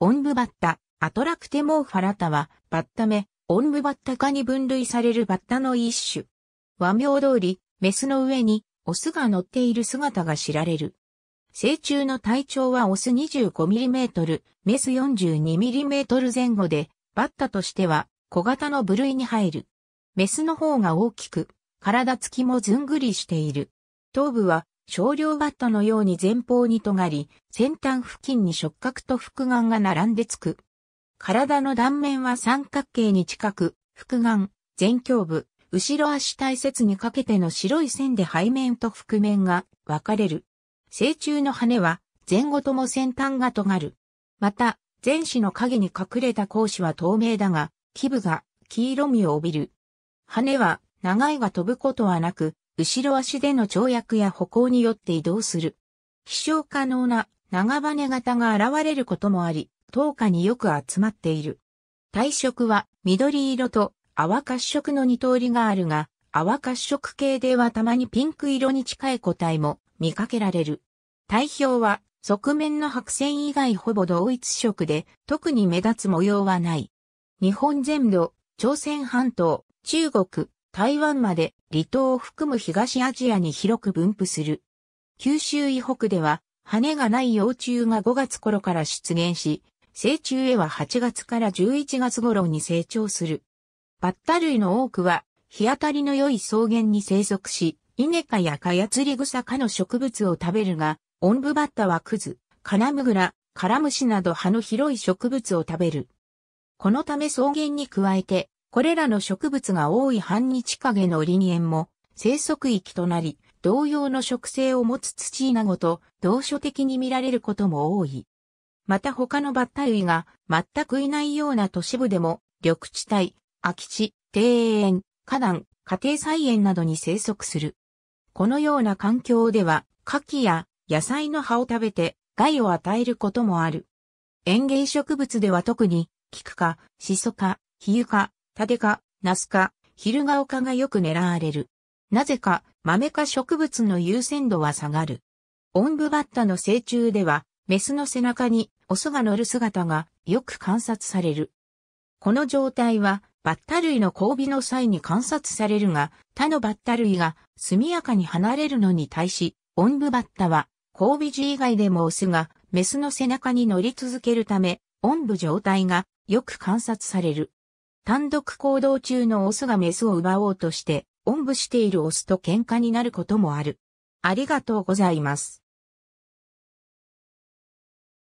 オンブバッタ、アトラクテモーファラタは、バッタ目、オンブバッタ科に分類されるバッタの一種。和名通り、メスの上に、オスが乗っている姿が知られる。成虫の体長はオス 25mm、メス 42mm 前後で、バッタとしては小型の部類に入る。メスの方が大きく、体つきもずんぐりしている。頭部は少量バットのように前方に尖り、先端付近に触角と複眼が並んでつく。体の断面は三角形に近く、複眼、前胸部、後ろ足体節にかけての白い線で背面と覆面が分かれる。成虫の羽は前後とも先端が尖る。また、前肢の影に隠れた格子は透明だが、基部が黄色みを帯びる。羽は長いが飛ぶことはなく、後ろ足での跳躍や歩行によって移動する。飛翔可能な長羽型が現れることもあり、灯下によく集まっている。体色は緑色と泡褐色の二通りがあるが、泡褐色系ではたまにピンク色に近い個体も見かけられる。体表は側面の白線以外ほぼ同一色で、特に目立つ模様はない。日本全土、朝鮮半島、中国、台湾まで離島を含む東アジアに広く分布する。九州以北では、羽がない幼虫が5月頃から出現し、成虫へは8月から11月頃に成長する。バッタ類の多くは、日当たりの良い草原に生息し、イネカやカヤツリグサ科の植物を食べるが、オンブバッタはクズ、カナムグラ、カラムシなど葉の広い植物を食べる。このため草原に加えて、これらの植物が多い半日陰のエンも生息域となり、同様の植生を持つ土イナゴと同所的に見られることも多い。また他のバッタ類が全くいないような都市部でも緑地帯、空き地、庭園、花壇、家庭菜園などに生息する。このような環境では、牡蠣や野菜の葉を食べて害を与えることもある。園芸植物では特に、菊ク科、シソ科、ヒユ科、タデカ、ナスカ、ヒルガオカがよく狙われる。なぜか、豆か植物の優先度は下がる。オンブバッタの成虫では、メスの背中にオスが乗る姿がよく観察される。この状態は、バッタ類の交尾の際に観察されるが、他のバッタ類が速やかに離れるのに対し、オンブバッタは、交尾時以外でもオスがメスの背中に乗り続けるため、オンブ状態がよく観察される。単独行動中のオスがメスを奪おうとして、おんぶしているオスと喧嘩になることもある。ありがとうございます。